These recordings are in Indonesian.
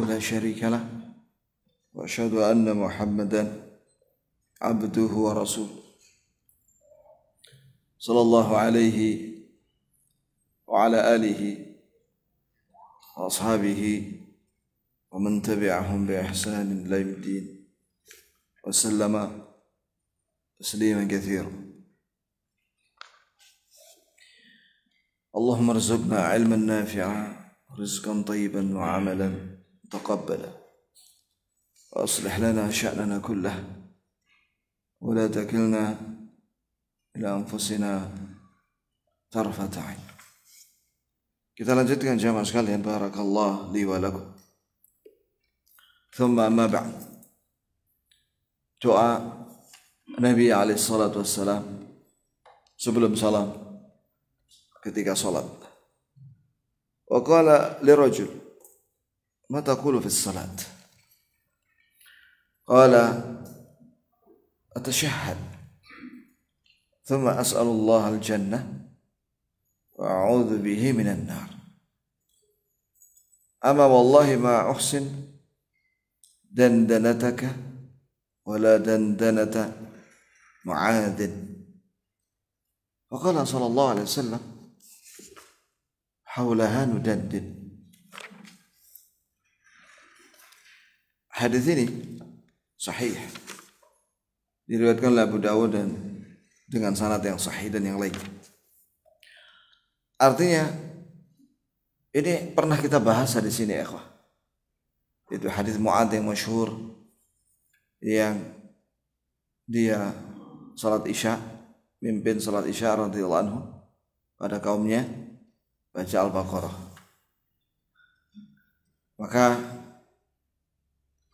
لا شريك له واشهد ان محمدا عبده ورسوله صلى الله عليه وعلى اله واصحابه ومن تبعهم باحسان الى يوم الدين وسلم تسليما كثيرا اللهم ارزقنا علما نافعا رزقا طيبا وعملا تقبله أصلح لنا شأننا كله ولا تكلنا إلى أنفسنا طرفة عين Kita lanjutkan jamaah sekalian barakallah li wa lakum. Thumma amma ba'd. Doa Nabi alaihi salatu wassalam sebelum salam ketika salat. Wa qala li rajul ما تقول في الصلاة قال أتشهد ثم أسأل الله الجنة وأعوذ به من النار أما والله ما أحسن دندنتك ولا دندنة معاذ وقال صلى الله عليه وسلم حولها ندندن Hadis ini sahih. Diriwayatkan oleh Abu Dawud dan dengan sanad yang sahih dan yang lain. Artinya ini pernah kita bahas di sini, ya Itu hadis Mu'ad yang masyhur yang dia salat Isya, mimpin salat Isya radhiyallahu anhu pada kaumnya baca Al-Baqarah. Maka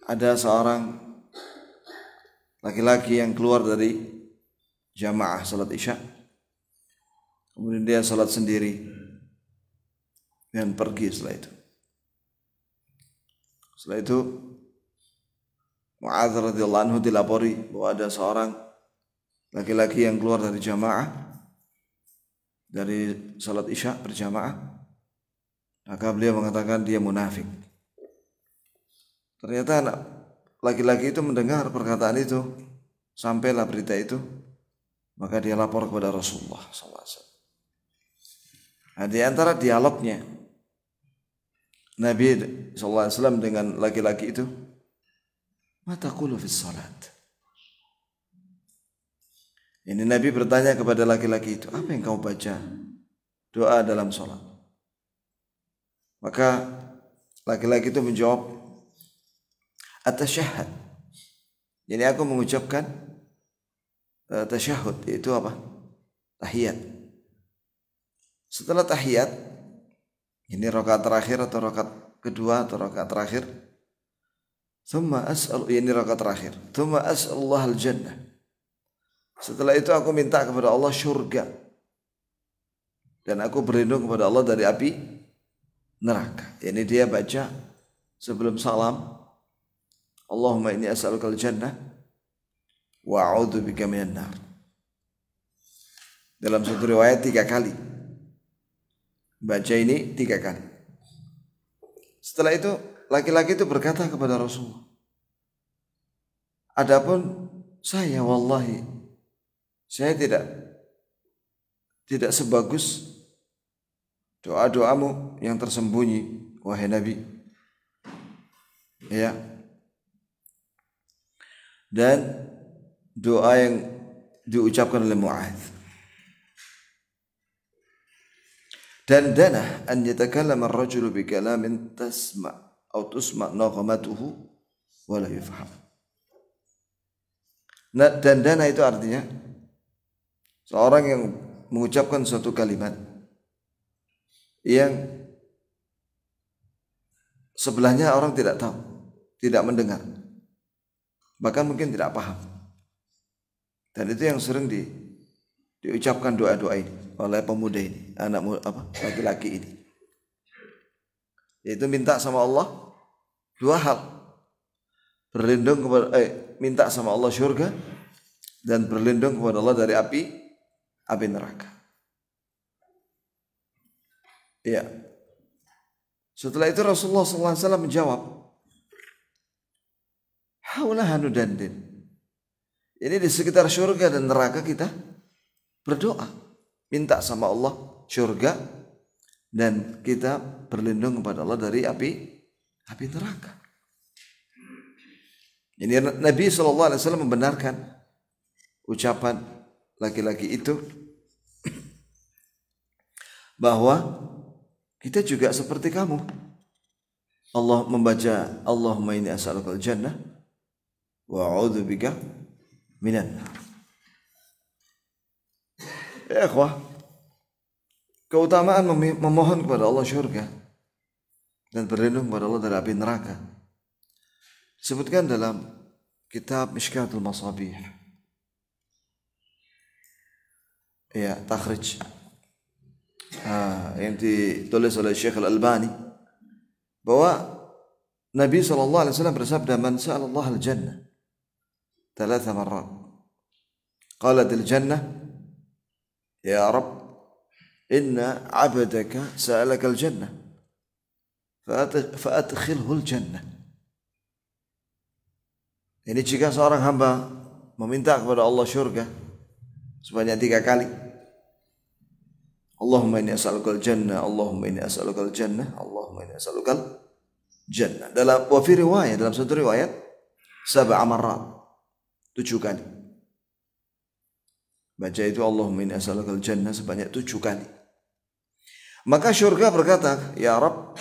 ada seorang laki-laki yang keluar dari jamaah salat isya kemudian dia salat sendiri dan pergi setelah itu setelah itu Mu'adz radhiyallahu anhu dilapori bahwa ada seorang laki-laki yang keluar dari jamaah dari salat isya berjamaah maka beliau mengatakan dia munafik ternyata anak laki-laki itu mendengar perkataan itu sampailah berita itu maka dia lapor kepada Rasulullah SAW nah, di antara dialognya Nabi SAW dengan laki-laki itu mata lebih salat ini Nabi bertanya kepada laki-laki itu apa yang kau baca doa dalam sholat maka laki-laki itu menjawab atas syahad, Jadi aku mengucapkan uh, eh, tasyahud itu apa? Tahiyat. Setelah tahiyat ini rakaat terakhir atau rakaat kedua atau rakaat terakhir. Thumma as'al ini rakaat terakhir. Thumma Allah al-jannah. Setelah itu aku minta kepada Allah syurga Dan aku berlindung kepada Allah dari api neraka. Ini dia baca sebelum salam Allahumma inni asal al-jannah wa a'udzu bika minan nar. Dalam satu riwayat tiga kali. Baca ini tiga kali. Setelah itu laki-laki itu berkata kepada Rasulullah. Adapun saya wallahi saya tidak tidak sebagus doa-doamu yang tersembunyi wahai Nabi. Ya, dan doa yang diucapkan oleh Mu'adz dan dana an yatakallama ar-rajulu bi kalamin tasma atau tusma naghamatuhu wa la yufham nah, dan dana itu artinya seorang yang mengucapkan suatu kalimat yang sebelahnya orang tidak tahu, tidak mendengar bahkan mungkin tidak paham. Dan itu yang sering di, diucapkan doa-doa ini oleh pemuda ini, anak apa laki-laki ini. Yaitu minta sama Allah dua hal. Berlindung kepada eh, minta sama Allah surga dan berlindung kepada Allah dari api api neraka. ya Setelah itu Rasulullah SAW menjawab, Haulahan Ini di sekitar surga dan neraka kita berdoa. Minta sama Allah surga dan kita berlindung kepada Allah dari api api neraka. Ini Nabi SAW membenarkan ucapan laki-laki itu bahwa kita juga seperti kamu. Allah membaca Allahumma ini as'alukal jannah وأعوذ بك من النار يا إخوة keutamaan memohon kepada Allah syurga dan berlindung kepada Allah dari api neraka. disebutkan dalam kitab Mishkatul Masabih. Ya, takhrij ah, yang ditulis oleh Syekh Al-Albani bahwa Nabi SAW bersabda man sa'alallah al-jannah ثلاث مرات قالت الجنة يا رب إن عبدك سألك الجنة فأدخله الجنة Ini jika seorang hamba meminta kepada Allah syurga sebanyak tiga kali. Allahumma inni as'alukal jannah, Allahumma inni as'alukal jannah, Allahumma inni as'alukal jannah. Dalam wa riwayat, dalam satu riwayat sab'a marrat tujuh kali. Baca itu Allahumma inna as'alukal jannah sebanyak tujuh kali. Maka syurga berkata, Ya Rab,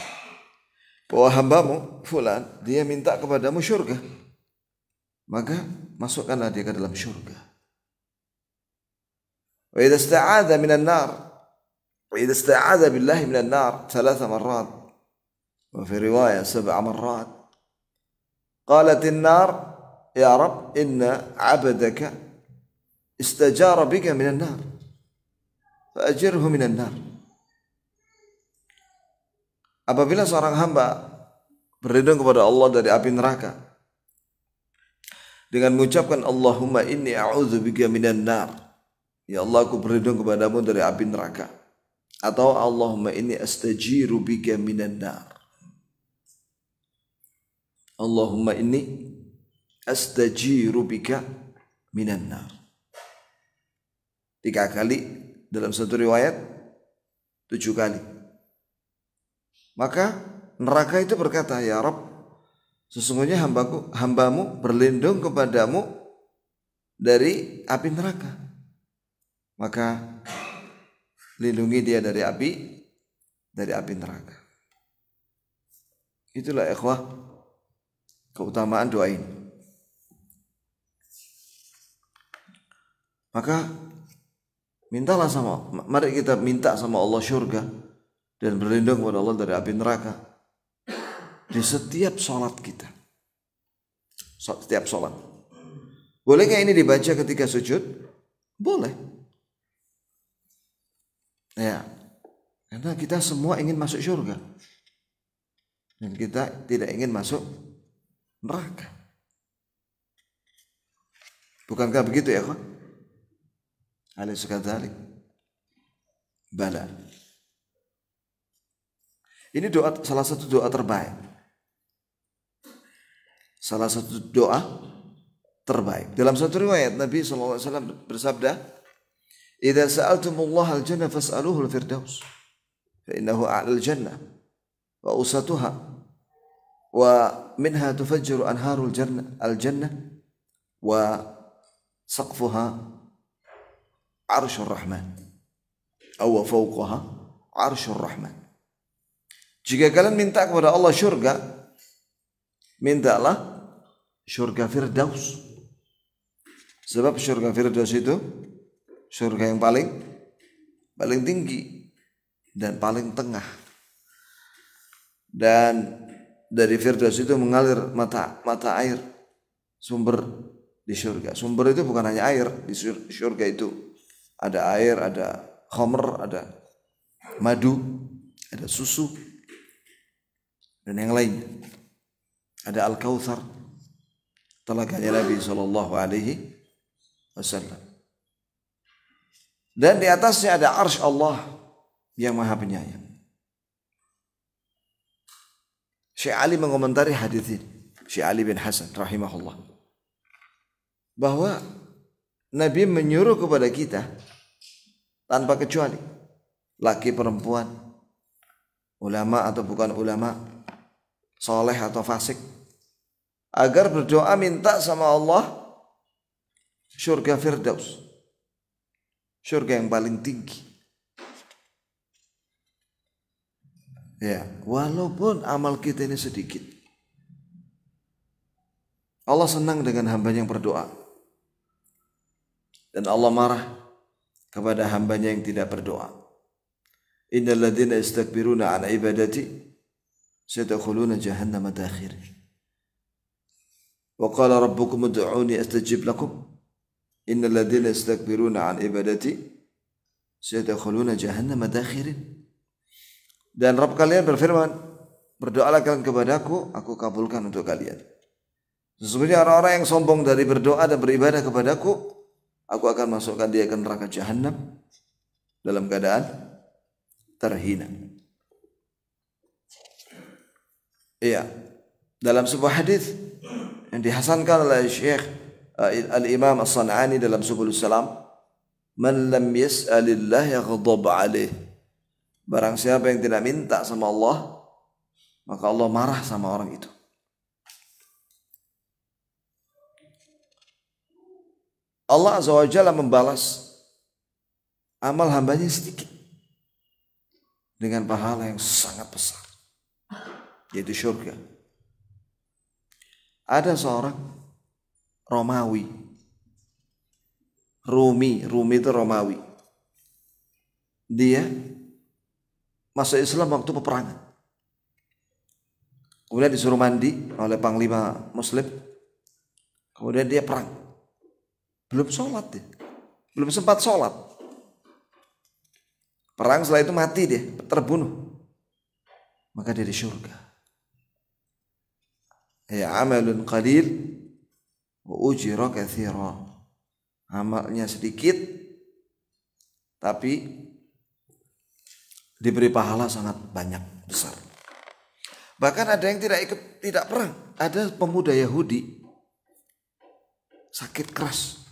bahwa hambamu fulan, dia minta kepadamu syurga. Maka masukkanlah dia ke dalam syurga. Wa idha sta'adha minan nar, wa idha sta'adha billahi minan nar, salatha marrat. Wa fi riwayat sab'a marrat. qalatin nar Ya Rab, inna abadaka istajara bika minan nar. Fa'ajirhu minan nar. Apabila seorang hamba berlindung kepada Allah dari api neraka dengan mengucapkan Allahumma inni bika minan nar. Ya Allah, aku berlindung kepadamu dari api neraka. Atau Allahumma inni astajiru bika minan nar. Allahumma inni astajiru bika minan nar. Tiga kali dalam satu riwayat tujuh kali. Maka neraka itu berkata, Ya Rob, sesungguhnya hambaku, hambamu berlindung kepadamu dari api neraka. Maka lindungi dia dari api dari api neraka. Itulah ikhwah keutamaan doa ini. Maka mintalah sama mari kita minta sama Allah surga dan berlindung kepada Allah dari api neraka di setiap sholat kita setiap sholat bolehkah ini dibaca ketika sujud boleh ya karena kita semua ingin masuk surga dan kita tidak ingin masuk neraka bukankah begitu ya kok Alaih sekadarik Bala Ini doa salah satu doa terbaik Salah satu doa terbaik Dalam satu riwayat Nabi SAW bersabda Ida sa'altumullah al-jannah fas'aluhu al-firdaus Fa'innahu al jannah Wa usatuhah Wa minha tufajjaru al jannah Al-jannah Wa saqfuhah arsyur rahman. Awa fauqaha arsyur rahman. Jika kalian minta kepada Allah syurga, mintalah syurga firdaus. Sebab syurga firdaus itu syurga yang paling paling tinggi dan paling tengah. Dan dari firdaus itu mengalir mata mata air sumber di surga. Sumber itu bukan hanya air di surga itu, ada air, ada khomer, ada madu, ada susu, dan yang lainnya. Ada Al-Kautsar, telaganya Nabi Shallallahu Alaihi Wasallam. Dan di atasnya ada arsh Allah yang maha penyayang. Syekh Ali mengomentari hadis ini. Syekh Ali bin Hasan rahimahullah. Bahwa Nabi menyuruh kepada kita tanpa kecuali laki perempuan, ulama atau bukan ulama, soleh atau fasik, agar berdoa minta sama Allah surga Firdaus, surga yang paling tinggi. Ya, walaupun amal kita ini sedikit. Allah senang dengan hamba yang berdoa. Dan Allah marah kepada hambanya yang tidak berdoa. Innal ladzina istakbiruna an ibadati sayadkhuluna jahannama dakhirin. Wa qala rabbukum ud'uni astajib lakum. Innal ladzina istakbiruna an ibadati sayadkhuluna jahannama dakhirin. Dan Rabb kalian berfirman, berdoalah kalian kepadaku, aku kabulkan untuk kalian. Sesungguhnya orang-orang yang sombong dari berdoa dan beribadah kepadaku, aku akan masukkan dia ke neraka jahanam dalam keadaan terhina. Iya. Dalam sebuah hadis yang dihasankan oleh Syekh eh, Al-Imam As-San'ani dalam Subul Salam, "Man lam yas'alillah ya 'alaih." Barang siapa yang tidak minta sama Allah, maka Allah marah sama orang itu. Allah Azza wa Jalla membalas amal hambanya sedikit dengan pahala yang sangat besar yaitu surga. Ada seorang Romawi Rumi, Rumi itu Romawi. Dia masuk Islam waktu peperangan. Kemudian disuruh mandi oleh panglima muslim. Kemudian dia perang. Belum sholat deh, Belum sempat sholat. Perang setelah itu mati deh, terbunuh. Maka dia di surga. Ya amalun qalil wa ujira kathira. Amalnya sedikit tapi diberi pahala sangat banyak besar. Bahkan ada yang tidak ikut tidak perang. Ada pemuda Yahudi sakit keras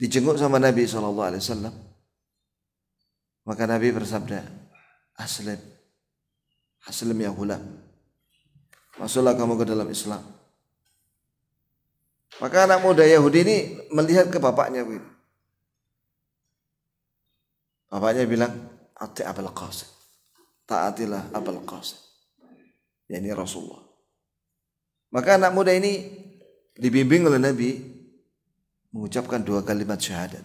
dijenguk sama Nabi SAW. Maka Nabi bersabda, Aslim, Aslim ya hulam. Masuklah kamu ke dalam Islam. Maka anak muda Yahudi ini melihat ke bapaknya. Bapaknya bilang, Ati Abul Qasim. Taatilah Abul Qasim. ini Rasulullah. Maka anak muda ini dibimbing oleh Nabi mengucapkan dua kalimat syahadat.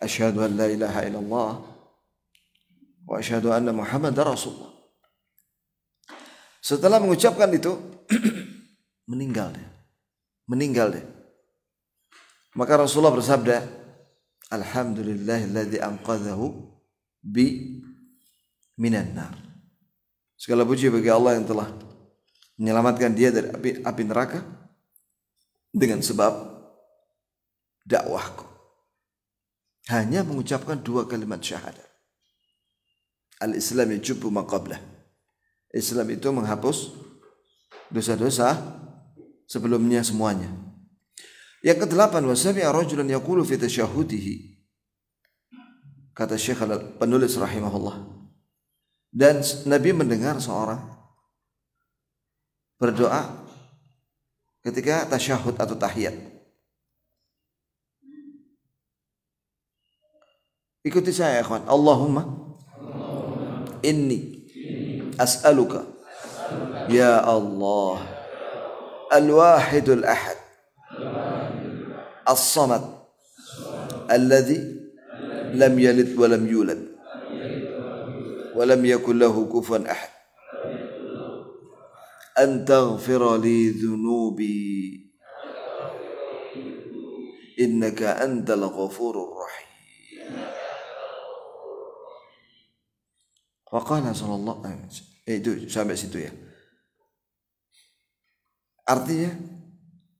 Asyhadu an la ilaha illallah wa asyhadu anna Muhammadar Rasulullah. Setelah mengucapkan itu meninggal dia. Meninggal dia. Maka Rasulullah bersabda, "Alhamdulillahilladzi anqadhahu bi minan nar." Segala puji bagi Allah yang telah menyelamatkan dia dari api, api neraka dengan sebab dakwahku. Hanya mengucapkan dua kalimat syahadat. Al-Islam yajubu maqablah. Islam itu menghapus dosa-dosa sebelumnya semuanya. Yang kedelapan wasabi'a rajulan yaqulu fi tasyahudihi. Kata Syekh penulis rahimahullah. Dan Nabi mendengar seorang berdoa ketika tasyahud atau tahiyat. Ikuti saya ya kawan. Allahumma, Allahumma. inni, inni. as'aluka As ya Allah al-wahidul ahad as-samad alladhi lam yalid wa lam yulad wa lam yakul lahu kufuwan ahad an taghfira li dhunubi innaka antal ghafurur rahim Waqala sallallahu Eh, itu sampai situ ya. Artinya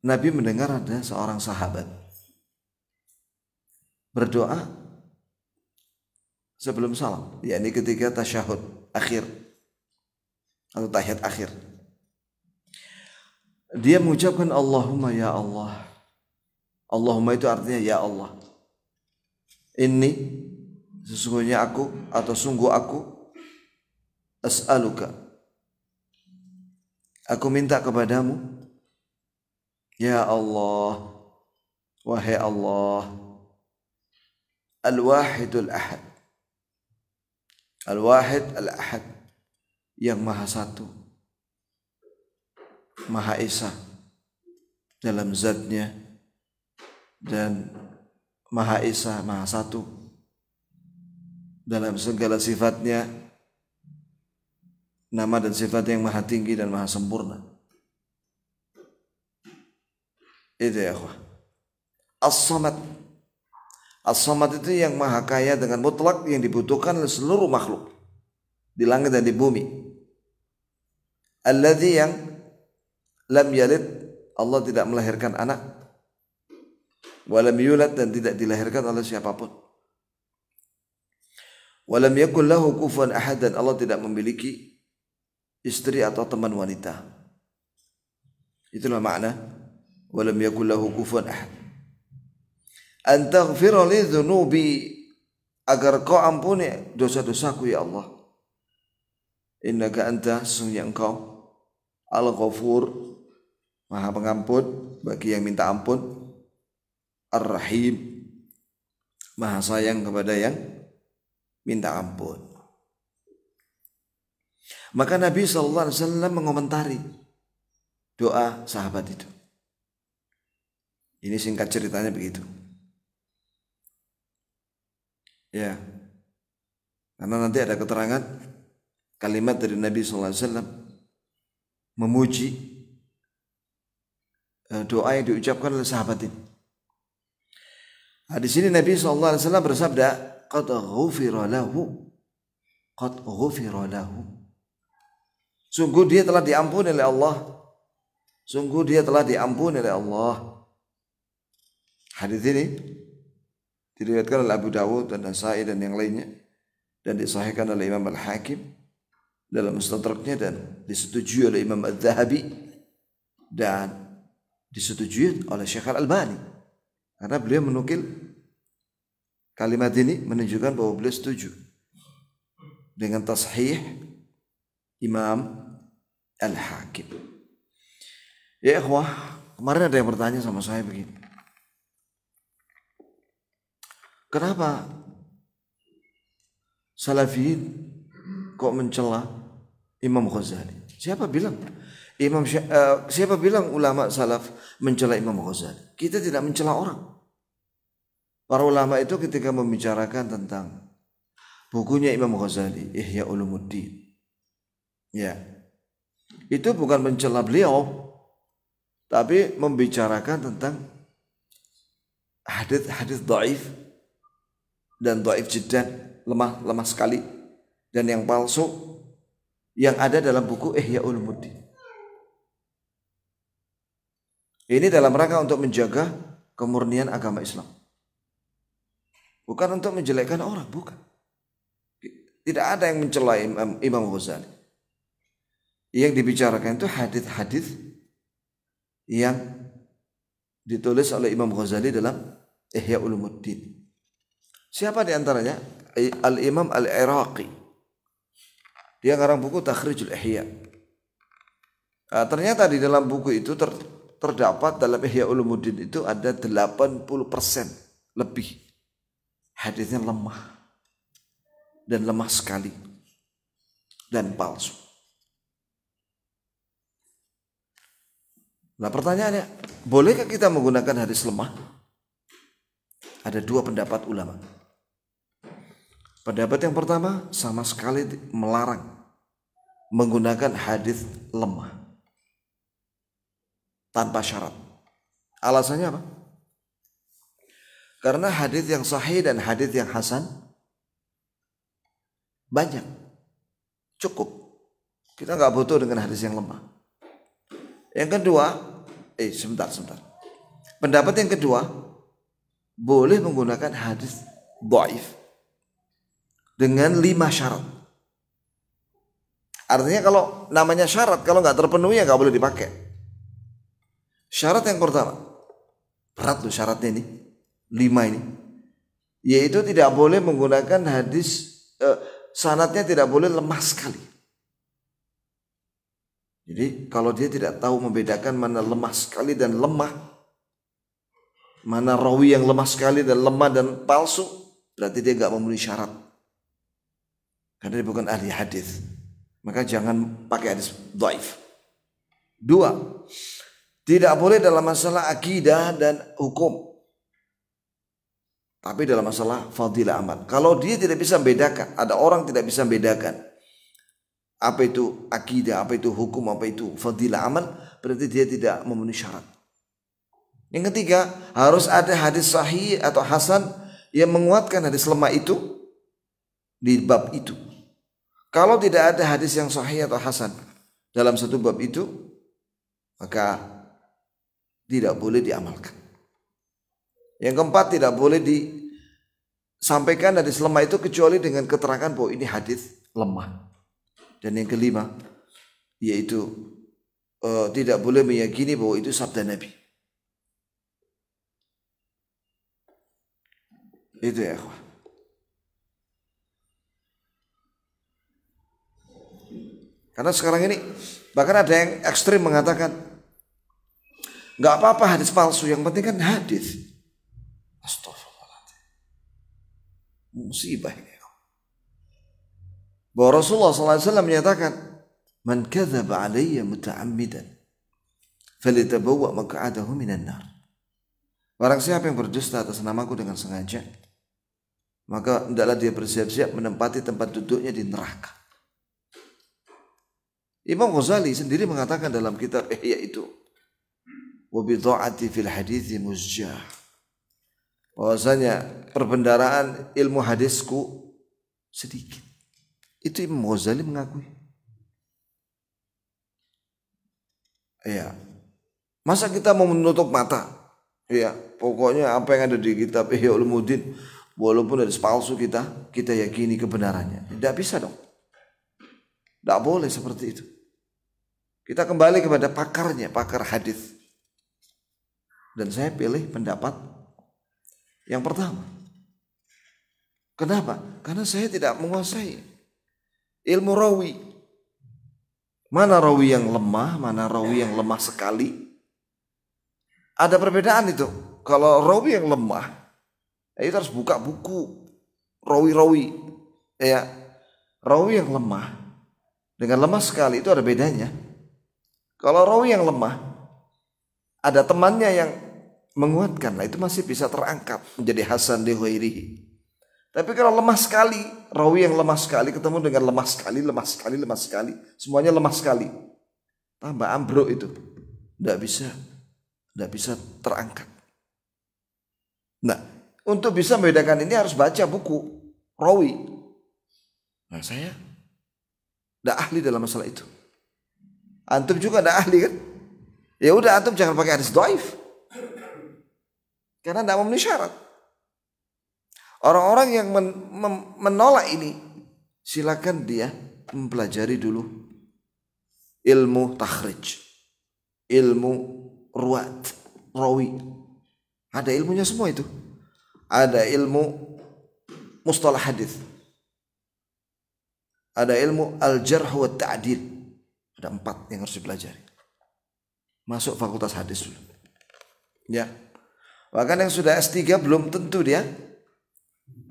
Nabi mendengar ada seorang sahabat berdoa sebelum salam, yakni ketika tasyahud akhir atau tahiyat akhir. Dia mengucapkan Allahumma ya Allah. Allahumma itu artinya ya Allah. Ini sesungguhnya aku atau sungguh aku as'aluka aku minta kepadamu ya Allah wahai Allah al-wahidul ahad al-wahid al-ahad yang maha satu maha esa dalam zatnya dan maha esa maha satu dalam segala sifatnya nama dan sifat yang maha tinggi dan maha sempurna. Itu ya akhwah. As-Samad. As-Samad itu yang maha kaya dengan mutlak yang dibutuhkan oleh seluruh makhluk. Di langit dan di bumi. Alladhi yang lam yalid. Allah tidak melahirkan anak. Walam yulad dan tidak dilahirkan oleh siapapun. Walam yakul lahu kufan ahad dan Allah tidak memiliki istri atau teman wanita. Itulah makna walam yakul lahu kufuwan ahad. An taghfira li dhunubi agar kau ampuni dosa-dosaku ya Allah. Innaka anta sunya engkau al-ghafur Maha pengampun bagi yang minta ampun. Ar-Rahim Maha sayang kepada yang minta ampun. Maka Nabi Shallallahu Alaihi Wasallam mengomentari doa sahabat itu. Ini singkat ceritanya begitu. Ya, karena nanti ada keterangan kalimat dari Nabi Shallallahu Alaihi Wasallam memuji e, doa yang diucapkan oleh sahabat ini. Nah, di sini Nabi Shallallahu Alaihi Wasallam bersabda, "Qad ghufira lahu, qad ghufira lahu." Sungguh dia telah diampuni oleh Allah. Sungguh dia telah diampuni oleh Allah. Hadis ini diriwayatkan oleh Abu Dawud dan Nasai dan yang lainnya dan disahihkan oleh Imam Al-Hakim dalam mustadraknya dan disetujui oleh Imam Al-Zahabi dan disetujui oleh Syekh Al-Albani karena beliau menukil kalimat ini menunjukkan bahwa beliau setuju dengan tasahih Imam Al-Hakim. Ya ikhwah, kemarin ada yang bertanya sama saya begini. Kenapa Salafiyin kok mencela Imam Ghazali? Siapa bilang? Imam uh, siapa bilang ulama salaf mencela Imam Ghazali? Kita tidak mencela orang. Para ulama itu ketika membicarakan tentang bukunya Imam Ghazali, Ihya Ulumuddin. Ya, itu bukan mencela beliau tapi membicarakan tentang hadis-hadis dhaif dan dhaif jiddan lemah lemah sekali dan yang palsu yang ada dalam buku Ihya Ulumuddin. Ini dalam rangka untuk menjaga kemurnian agama Islam. Bukan untuk menjelekkan orang, bukan. Tidak ada yang mencela Imam Ghazali. Yang dibicarakan itu hadis-hadis yang ditulis oleh Imam Ghazali dalam Ihya Ulumuddin. Siapa di antaranya? Al-Imam Al-Iraqi. Dia ngarang buku Takhrijul Ihya. Nah, ternyata di dalam buku itu ter terdapat dalam Ihya Ulumuddin itu ada 80% lebih hadisnya lemah dan lemah sekali dan palsu. Nah pertanyaannya, bolehkah kita menggunakan hadis lemah? Ada dua pendapat ulama. Pendapat yang pertama sama sekali melarang menggunakan hadis lemah tanpa syarat. Alasannya apa? Karena hadis yang sahih dan hadis yang hasan banyak, cukup. Kita nggak butuh dengan hadis yang lemah. Yang kedua, eh sebentar sebentar. Pendapat yang kedua boleh menggunakan hadis doif dengan lima syarat. Artinya kalau namanya syarat kalau nggak terpenuhi ya nggak boleh dipakai. Syarat yang pertama berat loh syaratnya ini lima ini yaitu tidak boleh menggunakan hadis eh, sanatnya tidak boleh lemah sekali jadi kalau dia tidak tahu membedakan mana lemah sekali dan lemah, mana rawi yang lemah sekali dan lemah dan palsu, berarti dia nggak memenuhi syarat. Karena dia bukan ahli hadis. Maka jangan pakai hadis doif. Dua, tidak boleh dalam masalah akidah dan hukum. Tapi dalam masalah fadilah amal. Kalau dia tidak bisa membedakan, ada orang tidak bisa membedakan apa itu akidah, apa itu hukum, apa itu fadilah amal, berarti dia tidak memenuhi syarat. Yang ketiga, harus ada hadis sahih atau hasan yang menguatkan hadis lemah itu di bab itu. Kalau tidak ada hadis yang sahih atau hasan dalam satu bab itu, maka tidak boleh diamalkan. Yang keempat, tidak boleh disampaikan hadis lemah itu kecuali dengan keterangan bahwa ini hadis lemah. Dan yang kelima yaitu uh, tidak boleh meyakini bahwa itu sabda Nabi. Itu ya, akhwah. Karena sekarang ini bahkan ada yang ekstrim mengatakan nggak apa-apa hadis palsu, yang penting kan hadis. Astagfirullahaladzim. Musibah ini bahwa Rasulullah SAW menyatakan man kadzaba alaiya muta'amidan falitabawa maka'adahu minan nar barang siapa yang berdusta atas namaku dengan sengaja maka hendaklah dia bersiap-siap menempati tempat duduknya di neraka Imam Ghazali sendiri mengatakan dalam kitab Ihya eh, itu wa fil hadithi muzjah bahwasanya perbendaraan ilmu hadisku sedikit itu Imam Ghazali mengakui. Ya. Masa kita mau menutup mata? Ya, pokoknya apa yang ada di kitab Ihya Ulumuddin walaupun ada palsu kita, kita yakini kebenarannya. Tidak bisa dong. Tidak boleh seperti itu. Kita kembali kepada pakarnya, pakar hadis. Dan saya pilih pendapat yang pertama. Kenapa? Karena saya tidak menguasai ilmu rawi. Mana rawi yang lemah, mana rawi yang lemah sekali. Ada perbedaan itu. Kalau rawi yang lemah, ya itu harus buka buku rawi-rawi. Ya, rawi yang lemah dengan lemah sekali itu ada bedanya. Kalau rawi yang lemah, ada temannya yang menguatkan, nah itu masih bisa terangkat menjadi Hasan di tapi kalau lemah sekali, rawi yang lemah sekali ketemu dengan lemah sekali, lemah sekali, lemah sekali, semuanya lemah sekali. Tambah ambruk itu. Tidak bisa, tidak bisa terangkat. Nah, untuk bisa membedakan ini harus baca buku rawi. Nah, saya tidak ahli dalam masalah itu. Antum juga tidak ahli kan? Ya udah antum jangan pakai hadis doif. Karena tidak memenuhi syarat. Orang-orang yang men menolak ini silakan dia mempelajari dulu ilmu takhrij, ilmu ruat, rawi. Ada ilmunya semua itu. Ada ilmu mustalah hadis. Ada ilmu al-jarh wa ta'dil. Ada empat yang harus dipelajari. Masuk fakultas hadis dulu. Ya. Bahkan yang sudah S3 belum tentu dia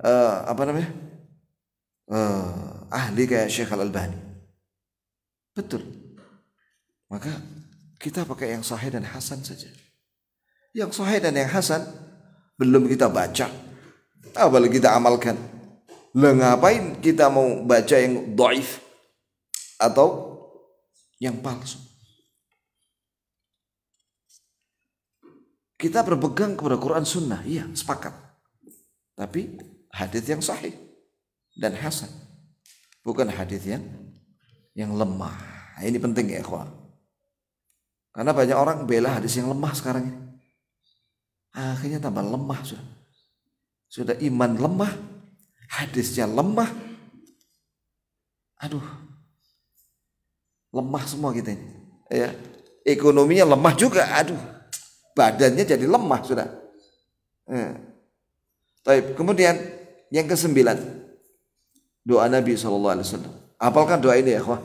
uh, apa namanya uh, ahli kayak Syekh Al Albani betul maka kita pakai yang sahih dan hasan saja yang sahih dan yang hasan belum kita baca apalagi kita amalkan lah ngapain kita mau baca yang doif atau yang palsu kita berpegang kepada Quran Sunnah iya sepakat tapi hadis yang sahih dan hasan. Bukan hadis yang yang lemah. Nah, ini penting ya, kawan Karena banyak orang bela hadis yang lemah sekarang ini. Akhirnya tambah lemah sudah. Sudah iman lemah, hadisnya lemah. Aduh. Lemah semua kita ini. Ya. Ekonominya lemah juga. Aduh. Badannya jadi lemah sudah. Ya. Tapi kemudian yang kesembilan, doa Nabi SAW. Apalkan doa ini ya, wah.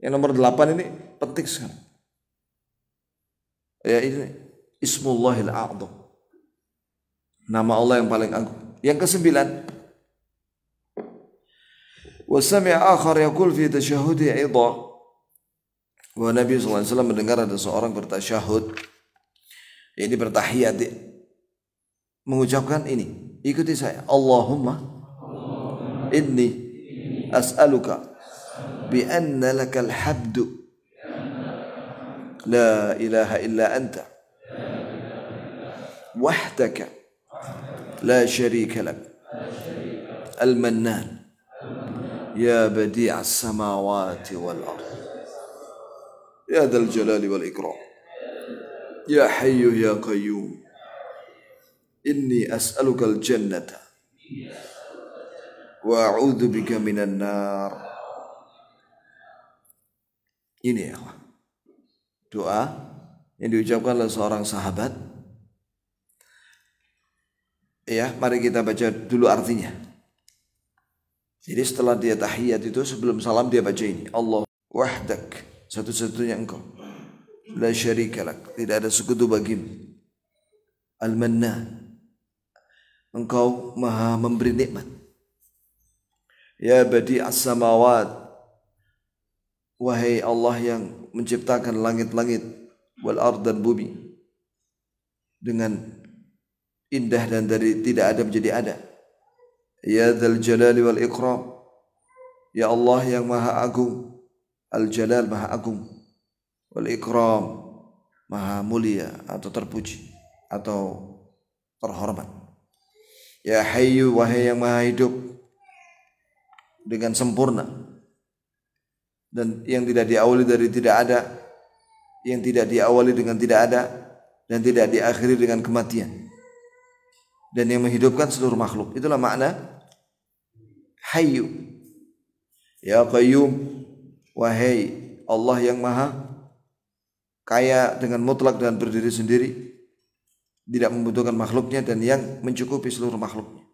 Yang nomor delapan ini penting sekarang Ya ini Ismullahil A'zam. Nama Allah yang paling agung. Yang kesembilan, Wasami'a akhar yakul fi tashahudi عظة Wa Nabi SAW mendengar ada seorang bertasyahud Ini bertahiyat Mengucapkan ini Ikuti saya. Allahumma inni as'aluka bi anna lakal habdu la ilaha illa anta وحدك لا شريك لك المنان يا بديع السماوات والأرض يا ذا الجلال والإكرام يا حي يا قيوم inni as'alukal jannata wa a'udhu bika minan nar ini ya doa yang diucapkan oleh seorang sahabat ya mari kita baca dulu artinya jadi setelah dia tahiyat itu sebelum salam dia baca ini Allah wahdak satu-satunya engkau la syarikalak tidak ada sekutu bagimu al-mannan Engkau maha memberi nikmat. Ya badi as-samawat. Wahai Allah yang menciptakan langit-langit wal ard dan bumi dengan indah dan dari tidak ada menjadi ada. Ya Dzal Jalali wal Ikram. Ya Allah yang Maha Agung. Al Jalal Maha Agung. Wal Ikram Maha Mulia atau terpuji atau terhormat. Ya Hayu wahai yang maha hidup dengan sempurna dan yang tidak diawali dari tidak ada yang tidak diawali dengan tidak ada dan tidak diakhiri dengan kematian dan yang menghidupkan seluruh makhluk itulah makna Hayu Ya Qayyum wahai Allah yang maha kaya dengan mutlak dan berdiri sendiri tidak membutuhkan makhluknya dan yang mencukupi seluruh makhluknya.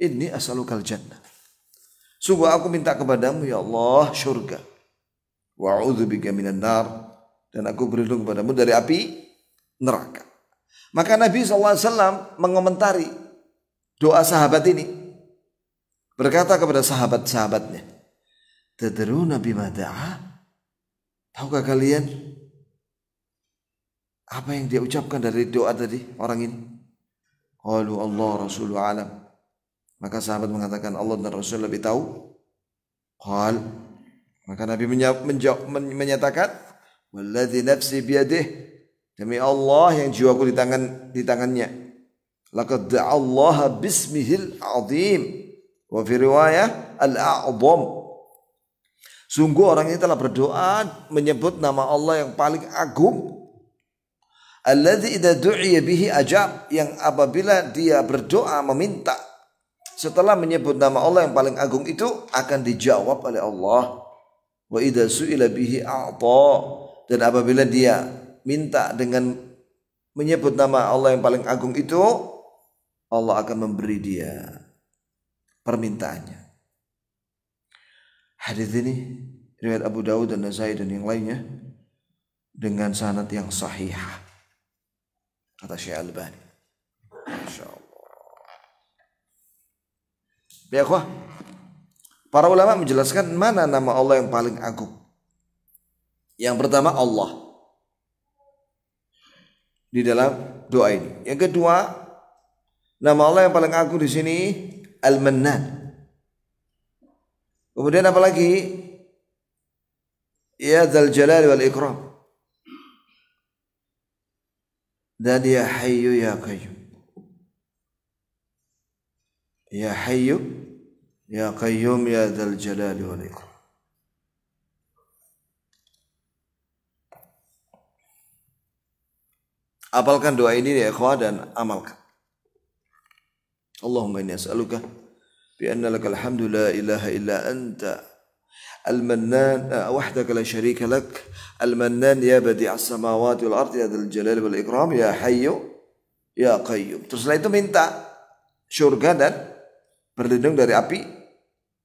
Ini asalukal jannah. Sungguh aku minta kepadamu ya Allah syurga. Wa minan nar dan aku berlindung kepadamu dari api neraka. Maka Nabi SAW mengomentari doa sahabat ini. Berkata kepada sahabat-sahabatnya. Tadruna Nabi da'a? Tahukah kalian apa yang dia ucapkan dari doa tadi orang ini? Qalu Allah Rasul alam. Maka sahabat mengatakan Allah dan Rasul lebih tahu. Qal maka Nabi menyatakan walladzi nafsi biyadih demi Allah yang jiwaku di tangan di tangannya laqad Allah bismihil azim wa fi riwayah al-a'zam Sungguh orang ini telah berdoa menyebut nama Allah yang paling agung Alladhi idha du'iya bihi ajab yang apabila dia berdoa meminta setelah menyebut nama Allah yang paling agung itu akan dijawab oleh Allah. Wa idha su'ila bihi a'ta dan apabila dia minta dengan menyebut nama Allah yang paling agung itu Allah akan memberi dia permintaannya. Hadith ini riwayat Abu Dawud dan Nasai dan yang lainnya dengan sanad yang sahih kata Syekh Albani Masya Allah ya para ulama menjelaskan mana nama Allah yang paling agung yang pertama Allah di dalam doa ini yang kedua nama Allah yang paling agung di sini Al-Mannan kemudian apa lagi Ya Zal Jalal wal Ikram dan ya hayyu ya qayyum ya hayyu ya qayyum ya dzal jalali wal ikram Apalkan doa ini ya ikhwah dan amalkan. Allahumma inni as'aluka bi anna lakal hamdu la ilaha illa anta المنان وحدك لا شريك لك المنان يا بديع السماوات والأرض يا ذا الجلال ikram. يا حي ya qayyum. Terus setelah itu minta surga dan berlindung dari api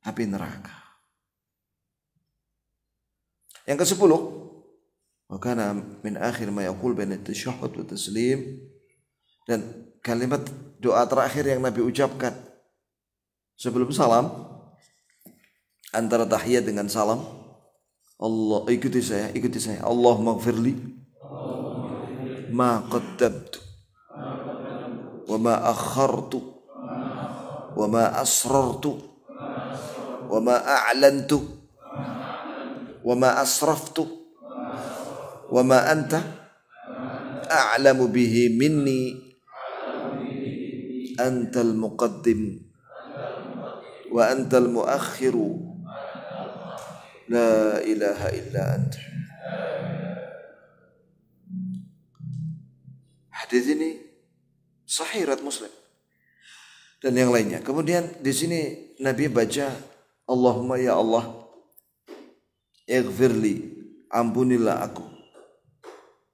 api neraka. Yang ke-10 Wakana min akhir ma yaqul bain at-tashahhud wa taslim dan kalimat doa terakhir yang Nabi ucapkan sebelum salam antara tahiyat dengan salam Allah ikuti saya ikuti saya Allah maghfirli ma qaddamtu wa ma akhartu wa ma asrartu wa ma a'lantu wa ma asraftu wa ma anta a'lamu bihi minni antal muqaddim wa antal muakhiru La ilaha illa anta. Hadis ini sahih riwayat Muslim dan yang lainnya. Kemudian di sini Nabi baca Allahumma ya Allah ighfirli ampunilah aku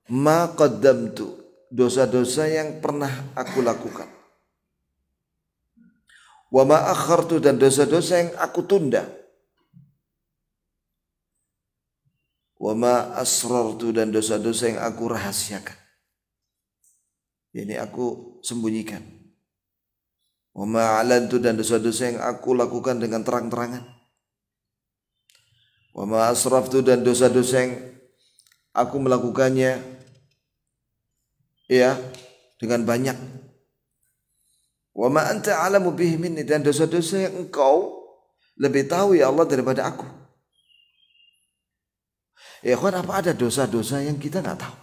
ma qaddamtu dosa-dosa yang pernah aku lakukan wa ma akhartu dan dosa-dosa yang aku tunda wa ma asrartu dan dosa-dosa yang aku rahasiakan. Ini aku sembunyikan. Wa ma alantu dan dosa-dosa yang aku lakukan dengan terang-terangan. Wa ma asraftu dan dosa-dosa yang aku melakukannya ya dengan banyak. Wa ma anta alamu bihi minni dan dosa-dosa yang engkau lebih tahu ya Allah daripada aku. Ya kan apa ada dosa-dosa yang kita nggak tahu?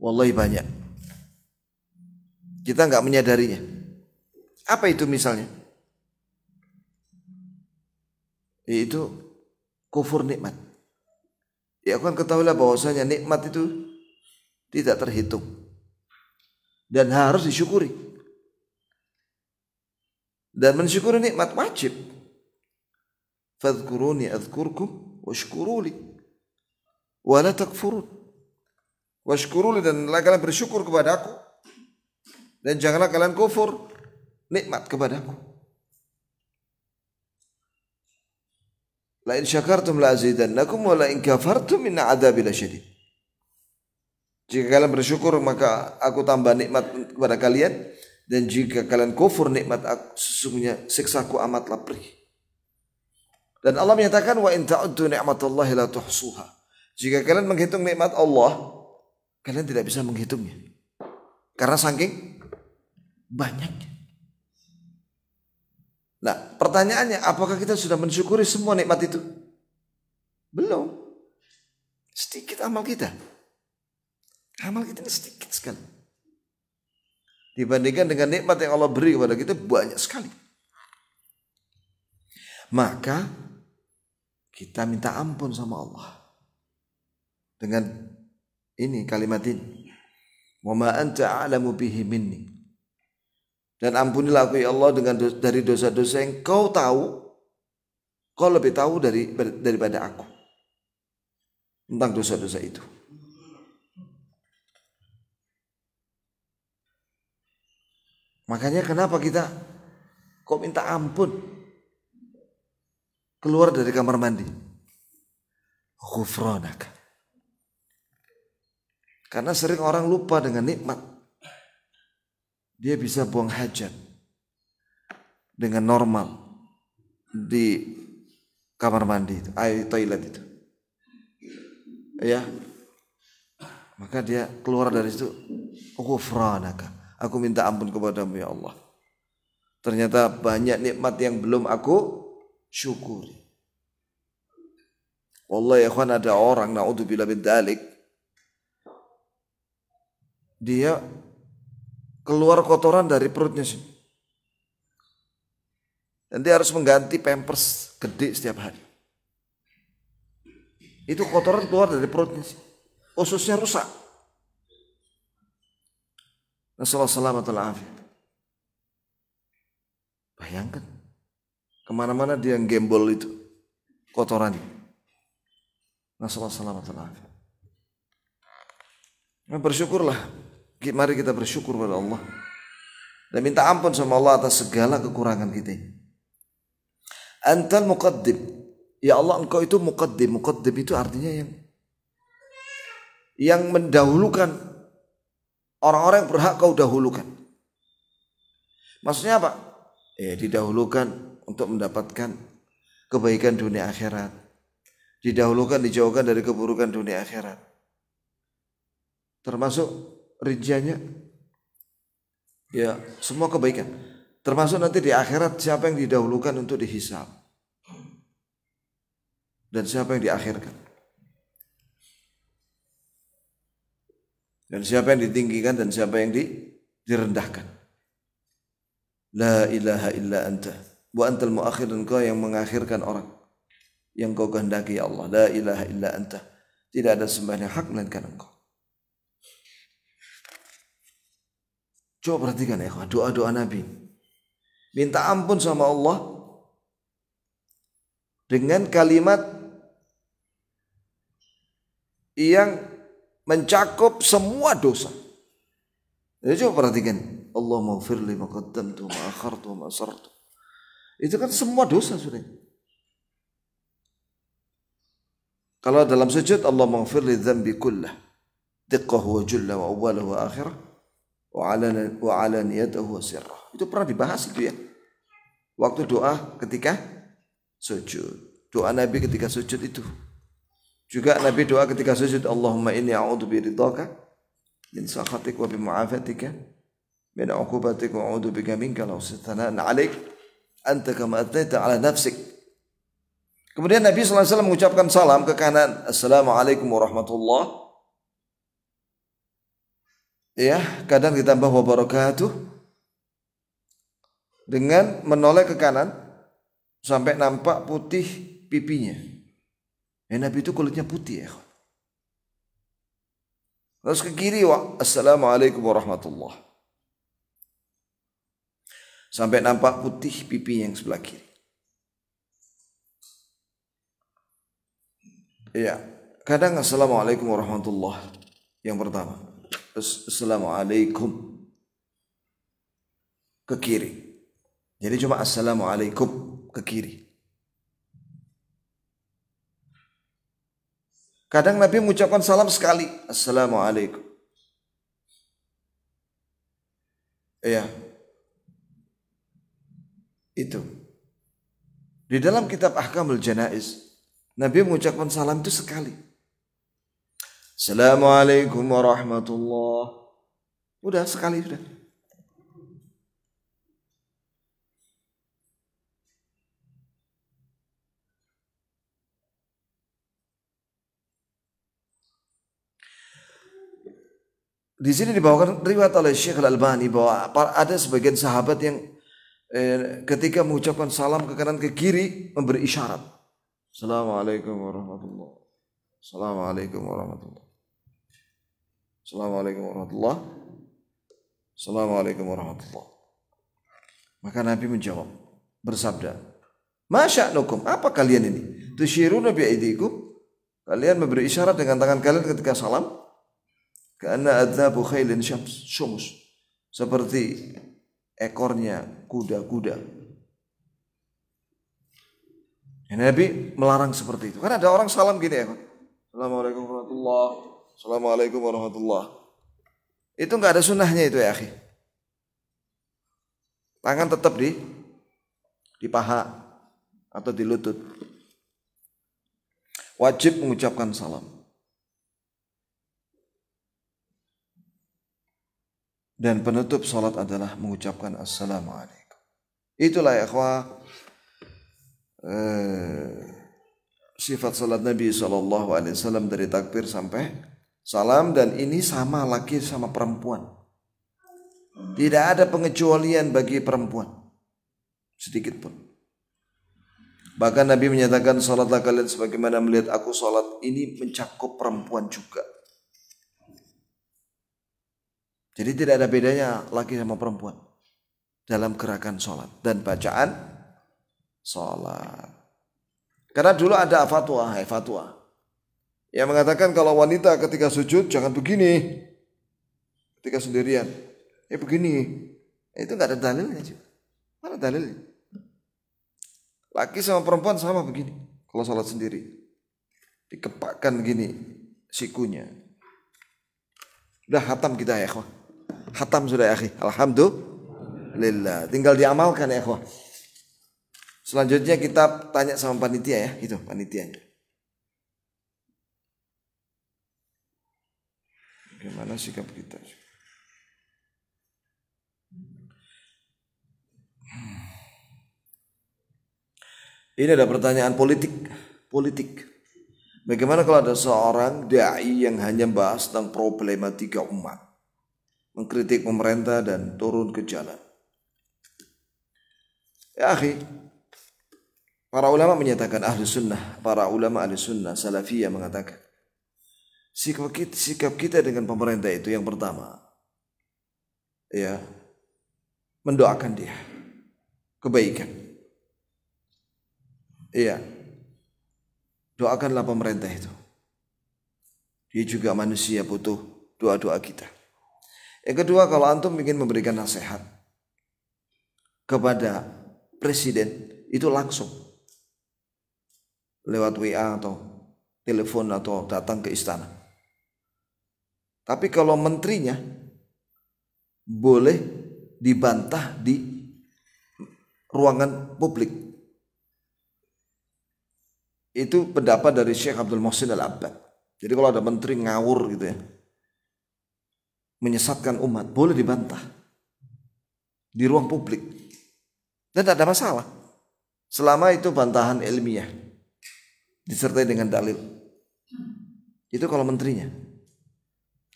Wallahi banyak. Kita nggak menyadarinya. Apa itu misalnya? Ya, itu kufur nikmat. Ya kan ketahuilah bahwasanya nikmat itu tidak terhitung dan harus disyukuri. Dan mensyukuri nikmat wajib fadhkuruni adhkurkum washkuruli wala takfurun washkuruli dan kalian bersyukur kepada aku dan janganlah kalian kufur nikmat kepadaku la in syakartum la azidannakum wa la in kafartum inna adzabi lasyadid jika kalian bersyukur maka aku tambah nikmat kepada kalian dan jika kalian kufur nikmat aku sesungguhnya siksaku amatlah perih dan Allah menyatakan wa in ta'uddu ni'matallahi la tuhsuha. Jika kalian menghitung nikmat Allah, kalian tidak bisa menghitungnya. Karena saking banyaknya. Nah, pertanyaannya apakah kita sudah mensyukuri semua nikmat itu? Belum. Sedikit amal kita. Amal kita ini sedikit sekali. Dibandingkan dengan nikmat yang Allah beri kepada kita banyak sekali. Maka kita minta ampun sama Allah. Dengan ini kalimat ini. Wa ma anta a'lamu bihi minni. Dan ampunilah aku ya Allah dengan dosa, dari dosa-dosa yang kau tahu. Kau lebih tahu dari daripada aku. Tentang dosa-dosa itu. Makanya kenapa kita kok minta ampun keluar dari kamar mandi. Ghufranaka. Karena sering orang lupa dengan nikmat. Dia bisa buang hajat dengan normal di kamar mandi itu, air toilet itu. Ya. Maka dia keluar dari situ, ghufranaka. Aku minta ampun kepadamu ya Allah. Ternyata banyak nikmat yang belum aku syukuri. Wallah ya kawan ada orang naudzubillah bin dalik dia keluar kotoran dari perutnya sih. Dan dia harus mengganti pampers gede setiap hari. Itu kotoran keluar dari perutnya sih. Ususnya rusak. Nasallahu alaihi Bayangkan Kemana-mana dia yang gembol itu kotoran. Nasolah selamat Nah, bersyukurlah. Mari kita bersyukur pada Allah. Dan minta ampun sama Allah atas segala kekurangan kita. Antal muqaddim. Ya Allah engkau itu muqaddim. Muqaddim itu artinya yang yang mendahulukan orang-orang yang berhak kau dahulukan. Maksudnya apa? Eh didahulukan untuk mendapatkan kebaikan dunia akhirat. Didahulukan dijauhkan dari keburukan dunia akhirat. Termasuk rinciannya ya semua kebaikan. Termasuk nanti di akhirat siapa yang didahulukan untuk dihisap, dan siapa yang diakhirkan. Dan siapa yang ditinggikan dan siapa yang direndahkan. La ilaha illa anta wa antal muakhir dan kau yang mengakhirkan orang yang kau kehendaki ya Allah la ilaha illa anta tidak ada sembahnya hak hak melainkan engkau coba perhatikan ya doa-doa Nabi minta ampun sama Allah dengan kalimat yang mencakup semua dosa Jadi ya, coba perhatikan Allah maghfirli maqaddamtu ma maasartu. Itu kan semua dosa sudah. Kalau dalam sujud Allah mengfir li dzambi kullah diqqahu wa julla wa awwalahu wa akhirah wa 'ala wa alaniyatahu sirrah. Itu pernah dibahas itu ya. Waktu doa ketika sujud. Doa Nabi ketika sujud itu. Juga Nabi doa ketika sujud Allahumma inni a'udzu bi ridhaka min sakhatik wa bi mu'afatika min 'uqubatik wa a'udzu bika minka law 'alaik anta kama atnaita ala nafsik. Kemudian Nabi SAW mengucapkan salam ke kanan. Assalamualaikum warahmatullahi Ya, kadang ditambah wabarakatuh dengan menoleh ke kanan sampai nampak putih pipinya. Ya, Nabi itu kulitnya putih ya. Terus ke kiri, wa, Assalamualaikum warahmatullahi sampai nampak putih pipi yang sebelah kiri. Iya, kadang assalamualaikum warahmatullah yang pertama. Assalamualaikum ke kiri. Jadi cuma assalamualaikum ke kiri. Kadang Nabi mengucapkan salam sekali. Assalamualaikum. Iya, itu. Di dalam kitab Ahkamul Janais, Nabi mengucapkan salam itu sekali. Assalamualaikum warahmatullahi Udah sekali sudah. Di sini dibawakan riwayat oleh Syekh Al-Albani bahwa ada sebagian sahabat yang eh, ketika mengucapkan salam ke kanan ke kiri memberi isyarat. Assalamualaikum warahmatullahi Assalamualaikum warahmatullahi Assalamualaikum warahmatullahi Assalamualaikum warahmatullahi Maka Nabi menjawab bersabda, "Masya'nukum, apa kalian ini? Tusyiruna bi'aidikum?" Kalian memberi isyarat dengan tangan kalian ketika salam. Karena adzabu khailin syams, syumus. Seperti ekornya kuda-kuda. Ya, Nabi melarang seperti itu. Kan ada orang salam gini ya. Assalamualaikum warahmatullahi Assalamualaikum warahmatullahi Itu nggak ada sunnahnya itu ya akhi. Tangan tetap di di paha atau di lutut. Wajib mengucapkan salam. dan penutup salat adalah mengucapkan assalamualaikum. Itulah ya ikhwah eh, sifat salat Nabi saw dari takbir sampai salam dan ini sama laki sama perempuan. Tidak ada pengecualian bagi perempuan sedikit pun. Bahkan Nabi menyatakan salatlah kalian sebagaimana melihat aku salat ini mencakup perempuan juga. Jadi tidak ada bedanya laki sama perempuan dalam gerakan sholat dan bacaan sholat. Karena dulu ada fatwa, hai fatwa yang mengatakan kalau wanita ketika sujud jangan begini ketika sendirian. ya begini, eh, itu nggak ada dalilnya juga. Mana dalilnya? Laki sama perempuan sama begini. Kalau sholat sendiri, dikepakkan gini sikunya. Udah hatam kita ya, kawan. Hatam sudah ya akhi. Alhamdulillah. Tinggal diamalkan ya ikhwah. Selanjutnya kita tanya sama panitia ya. Itu panitianya. Bagaimana sikap kita? Ini ada pertanyaan politik. Politik. Bagaimana kalau ada seorang dai yang hanya membahas tentang problematika umat? mengkritik pemerintah dan turun ke jalan. Ya akhi, para ulama menyatakan ahli sunnah, para ulama ahli sunnah salafiyah mengatakan, sikap kita, sikap kita dengan pemerintah itu yang pertama, ya mendoakan dia kebaikan. Iya, doakanlah pemerintah itu. Dia juga manusia butuh doa-doa kita. Yang kedua kalau antum ingin memberikan nasihat kepada presiden itu langsung lewat WA atau telepon atau datang ke istana. Tapi kalau menterinya boleh dibantah di ruangan publik. Itu pendapat dari Syekh Abdul Mohsin Al-Abbad. Jadi kalau ada menteri ngawur gitu ya, menyesatkan umat boleh dibantah di ruang publik dan tidak ada masalah selama itu bantahan ilmiah disertai dengan dalil itu kalau menterinya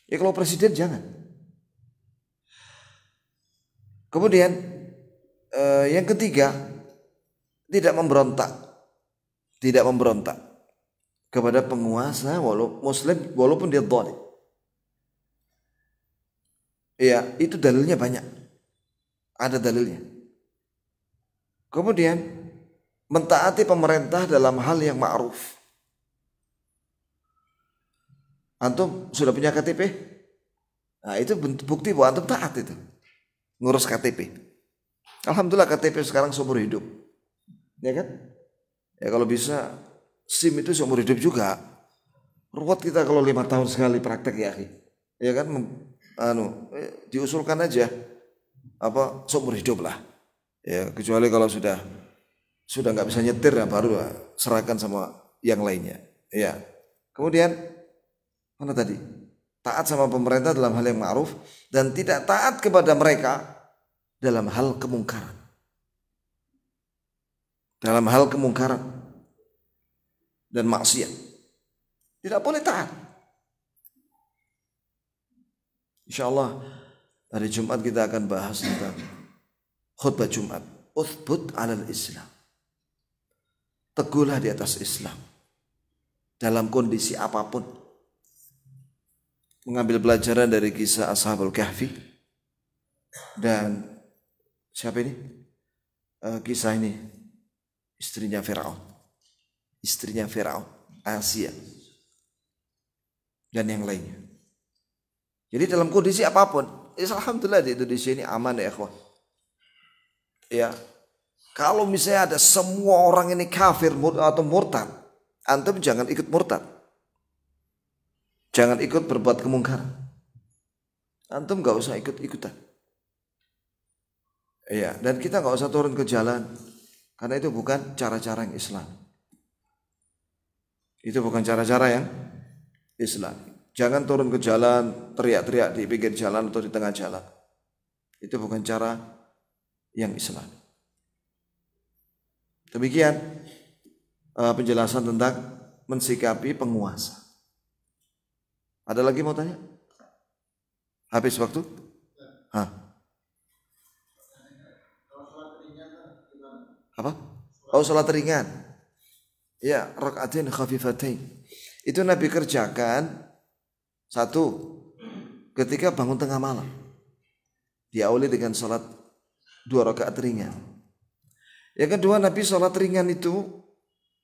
ya kalau presiden jangan kemudian eh, yang ketiga tidak memberontak tidak memberontak kepada penguasa walau muslim walaupun dia dolim Ya, itu dalilnya banyak. Ada dalilnya. Kemudian mentaati pemerintah dalam hal yang ma'ruf. Antum sudah punya KTP? Nah, itu bukti bahwa antum taat itu. Ngurus KTP. Alhamdulillah KTP sekarang seumur hidup. Ya kan? Ya kalau bisa SIM itu seumur hidup juga. Ruwet kita kalau lima tahun sekali praktek ya, Ya kan anu eh, diusulkan aja apa seumur hidup lah ya kecuali kalau sudah sudah nggak bisa nyetir ya baru eh, serahkan sama yang lainnya ya kemudian mana tadi taat sama pemerintah dalam hal yang ma'ruf dan tidak taat kepada mereka dalam hal kemungkaran dalam hal kemungkaran dan maksiat tidak boleh taat Insya Allah hari Jumat kita akan bahas tentang khutbah Jumat. Uthbut alal Islam. Teguhlah di atas Islam. Dalam kondisi apapun. Mengambil pelajaran dari kisah Ashabul Kahfi. Dan siapa ini? Eh, kisah ini. Istrinya Fir'aun. Istrinya Fir'aun. Asia. Dan yang lainnya. Jadi dalam kondisi apapun, ya alhamdulillah di Indonesia ini aman ya ikhwan. Ya. Kalau misalnya ada semua orang ini kafir atau murtad, antum jangan ikut murtad. Jangan ikut berbuat kemungkaran. Antum nggak usah ikut-ikutan. Iya, dan kita nggak usah turun ke jalan karena itu bukan cara-cara yang Islam. Itu bukan cara-cara yang Islam. Jangan turun ke jalan, teriak-teriak di pinggir jalan atau di tengah jalan. Itu bukan cara yang Islam. Demikian eh, penjelasan tentang mensikapi penguasa. Ada lagi mau tanya? Habis waktu? Hah. Apa? Oh sholat ringan. Ya, rakatin khafifatain. Itu Nabi kerjakan satu, ketika bangun tengah malam. Diawali dengan sholat dua rakaat ringan. Yang kedua Nabi sholat ringan itu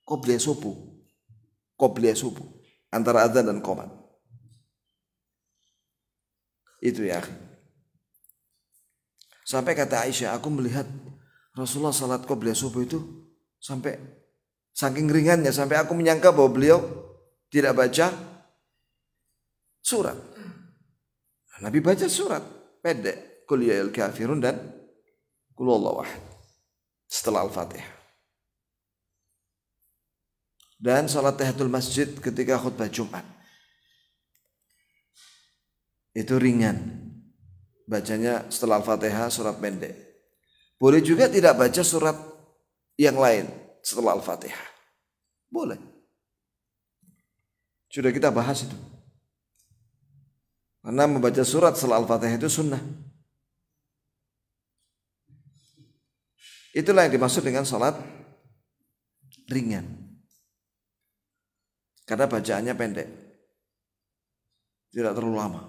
kobliya subuh. Kobliya subuh. Antara adzan dan komat. Itu ya Sampai kata Aisyah, aku melihat Rasulullah salat kobliya subuh itu sampai saking ringannya sampai aku menyangka bahwa beliau tidak baca surat. Nabi baca surat pendek. Kul ya kafirun dan kul Setelah Al-Fatihah. Dan sholat tahatul masjid ketika khutbah Jumat. Itu ringan. Bacanya setelah Al-Fatihah surat pendek. Boleh juga tidak baca surat yang lain setelah Al-Fatihah. Boleh. Sudah kita bahas itu. Karena membaca surat setelah Al-Fatihah itu sunnah. Itulah yang dimaksud dengan salat ringan. Karena bacaannya pendek. Tidak terlalu lama.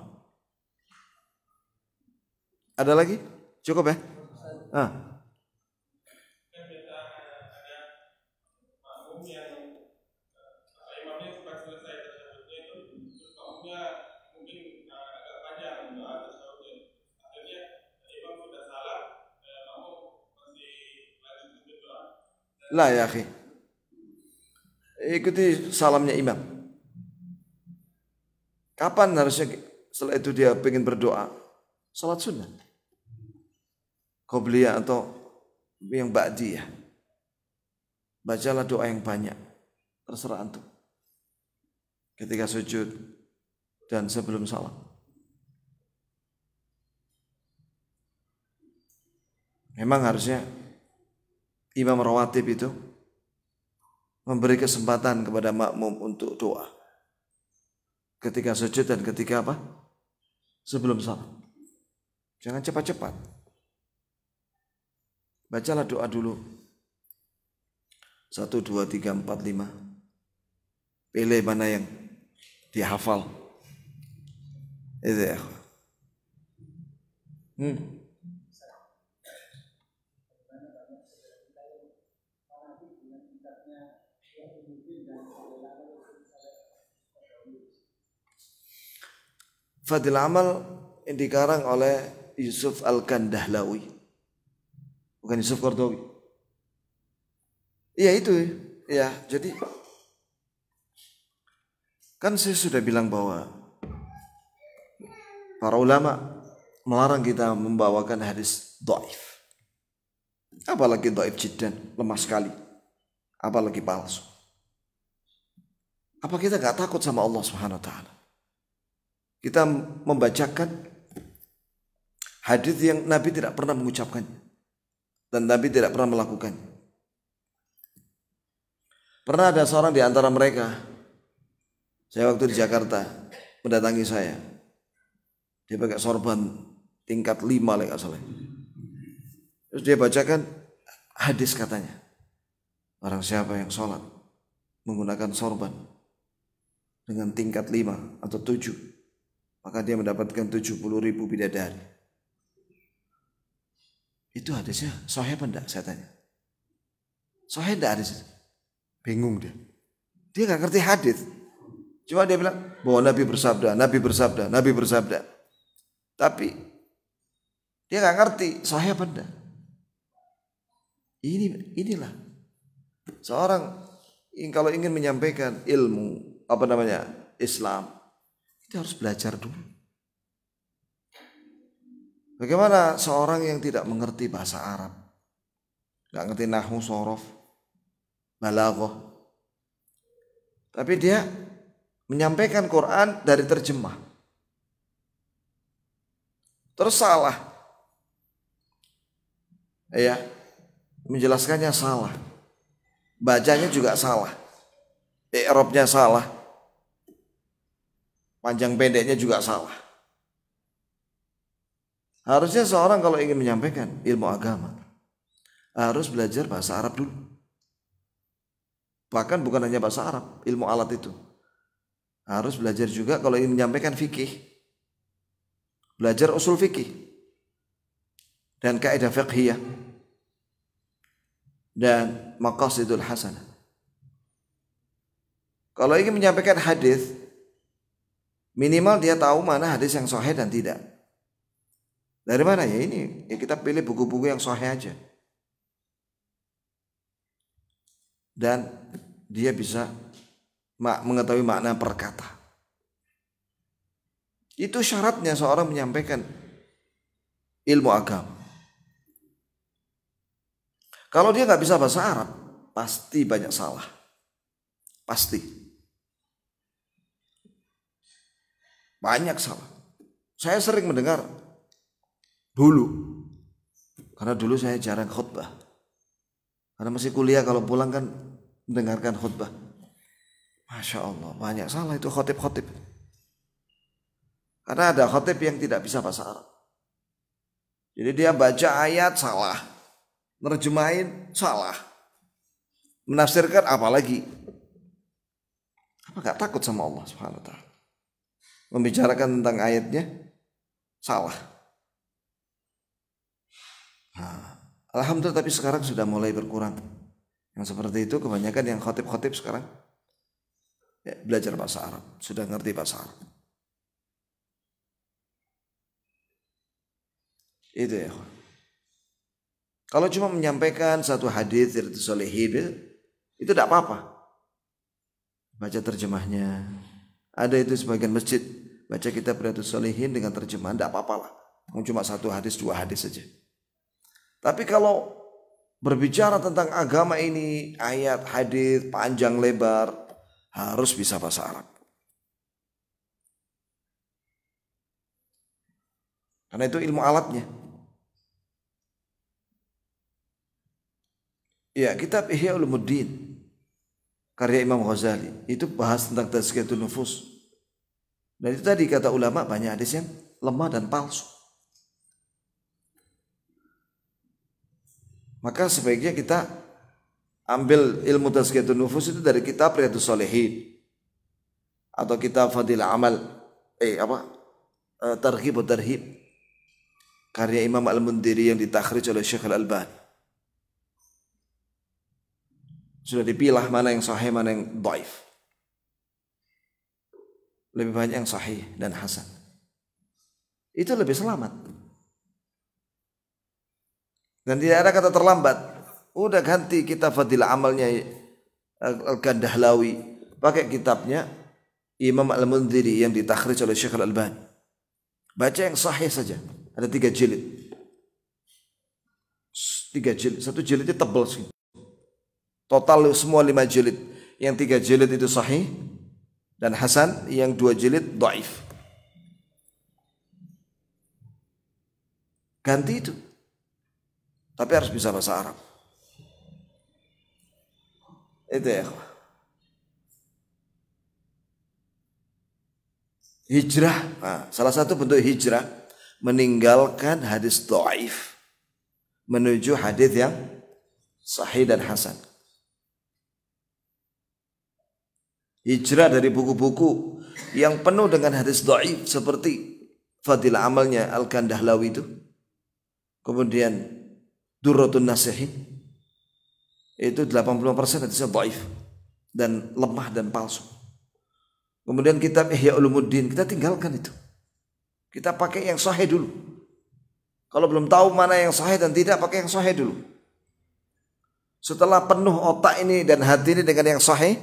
Ada lagi? Cukup ya? Ah. La ya akhi. Ikuti salamnya imam. Kapan harusnya setelah itu dia ingin berdoa? Salat sunnah. Qobliyah atau yang ya Bacalah doa yang banyak. Terserah antum. Ketika sujud dan sebelum salam. Memang harusnya imam rawatib itu memberi kesempatan kepada makmum untuk doa ketika sujud dan ketika apa? Sebelum salam. Jangan cepat-cepat. Bacalah doa dulu. Satu, dua, tiga, empat, lima. Pilih mana yang dihafal. Itu ya. Hmm. Fadil Amal yang dikarang oleh Yusuf Al-Kandahlawi. Bukan Yusuf Kordowi. Iya itu ya. Jadi kan saya sudah bilang bahwa para ulama melarang kita membawakan hadis doif. Apalagi doif jiddan, lemah sekali. Apalagi palsu. Apa kita gak takut sama Allah Subhanahu wa taala? Kita membacakan hadis yang Nabi tidak pernah mengucapkan dan Nabi tidak pernah melakukannya. Pernah ada seorang di antara mereka, saya waktu di Jakarta, mendatangi saya. Dia pakai sorban tingkat lima lagi asalnya. Terus dia bacakan hadis katanya. Orang siapa yang sholat menggunakan sorban dengan tingkat lima atau tujuh maka dia mendapatkan 70 ribu bidadari. Itu hadisnya sahih apa enggak saya tanya. Sahih enggak itu? Bingung dia. Dia nggak ngerti hadis. Cuma dia bilang bahwa Nabi bersabda, Nabi bersabda, Nabi bersabda. Tapi dia nggak ngerti sahih apa enggak. Ini inilah seorang kalau ingin menyampaikan ilmu apa namanya Islam dia harus belajar dulu. Bagaimana seorang yang tidak mengerti bahasa Arab, nggak ngerti nahu, sorof, balago, tapi dia menyampaikan Quran dari terjemah. Terus salah. Ya, menjelaskannya salah. Bacanya juga salah. eropnya salah Panjang pendeknya juga salah. Harusnya seorang kalau ingin menyampaikan ilmu agama harus belajar bahasa Arab dulu. Bahkan bukan hanya bahasa Arab, ilmu alat itu. Harus belajar juga kalau ingin menyampaikan fikih. Belajar usul fikih dan kaidah fiqhiyah dan maqasidul hasanah. Kalau ingin menyampaikan hadis Minimal dia tahu mana hadis yang sahih dan tidak. Dari mana ya ini? Ya kita pilih buku-buku yang sahih aja. Dan dia bisa mengetahui makna perkata. Itu syaratnya seorang menyampaikan ilmu agama. Kalau dia nggak bisa bahasa Arab, pasti banyak salah. Pasti. Banyak salah. Saya sering mendengar dulu. Karena dulu saya jarang khutbah. Karena masih kuliah kalau pulang kan mendengarkan khutbah. Masya Allah banyak salah itu khotib-khotib. Karena ada khotib yang tidak bisa bahasa Arab. Jadi dia baca ayat salah. Nerjemahin salah. Menafsirkan apalagi. Apa gak takut sama Allah subhanahu wa ta'ala membicarakan tentang ayatnya salah. Nah, Alhamdulillah tapi sekarang sudah mulai berkurang. Yang seperti itu kebanyakan yang khotib-khotib sekarang ya, belajar bahasa Arab, sudah ngerti bahasa Arab. Itu ya. Kalau cuma menyampaikan satu hadis dari Solehin itu tidak apa-apa. Baca terjemahnya. Ada itu sebagian masjid baca kitab Riyadus Salihin dengan terjemahan tidak apa-apalah. Cuma satu hadis, dua hadis saja. Tapi kalau berbicara tentang agama ini, ayat, hadis, panjang lebar, harus bisa bahasa Arab. Karena itu ilmu alatnya. Ya, kitab Ihya Ulumuddin karya Imam Ghazali itu bahas tentang tazkiyatun nufus. Dan itu tadi kata ulama banyak hadis yang lemah dan palsu. Maka sebaiknya kita ambil ilmu tazkiyatun nufus itu dari kitab Riyadus Salihin atau kitab Fadilah Amal eh apa eh, Targhib Tarhib karya Imam Al-Mundiri yang ditakhrij oleh Syekh Al-Albani sudah dipilah mana yang sahih mana yang baif lebih banyak yang sahih dan hasan. Itu lebih selamat. Dan tidak ada kata terlambat. Udah ganti kita fadilah amalnya eh, Al-Gandahlawi. Pakai kitabnya Imam Al-Mundiri yang ditakhrij oleh Syekh Al-Albani. Baca yang sahih saja. Ada tiga jilid. Tiga jilid. Satu jilidnya tebal sih. Total semua lima jilid. Yang tiga jilid itu sahih dan Hasan yang dua jilid doif. Ganti itu. Tapi harus bisa bahasa Arab. Itu ya. Hijrah. Nah, salah satu bentuk hijrah meninggalkan hadis doif menuju hadis yang sahih dan hasan. hijrah dari buku-buku yang penuh dengan hadis do'if seperti Fadilah amalnya Al-Kandahlawi itu kemudian Durratun Nasihin itu 85% hadisnya do'if dan lemah dan palsu kemudian kitab Ihya Ulumuddin kita tinggalkan itu kita pakai yang sahih dulu kalau belum tahu mana yang sahih dan tidak pakai yang sahih dulu setelah penuh otak ini dan hati ini dengan yang sahih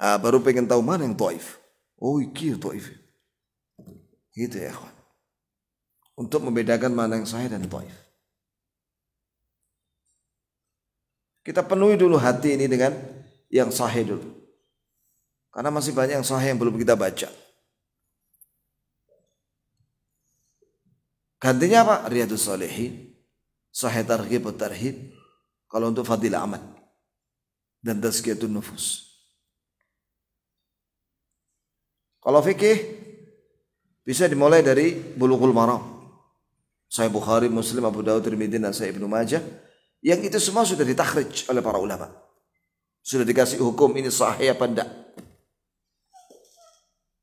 Ah, baru pengen tahu mana yang toif, Oh iki toif. itu ya, gitu ya kawan. Untuk membedakan mana yang sahih dan toif. Kita penuhi dulu hati ini dengan yang sahih dulu. Karena masih banyak yang sahih yang belum kita baca. Gantinya apa? Riyadus Salihin. Sahih targhib tarhib. Kalau untuk fadil amat Dan tazkiyatun nufus. Kalau fikih bisa dimulai dari bulughul maram. Saya Bukhari, Muslim, Abu Dawud, Tirmidzi, saya Ibnu Majah. Yang itu semua sudah ditakhrij oleh para ulama. Sudah dikasih hukum ini sahih apa enggak.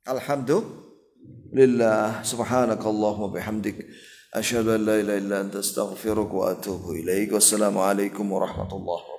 Alhamdulillah. Subhanakallahumma bihamdik. Asyhadu an la ilaha illa anta astaghfiruka wa atubu ilaik. Wassalamualaikum warahmatullahi wabarakatuh.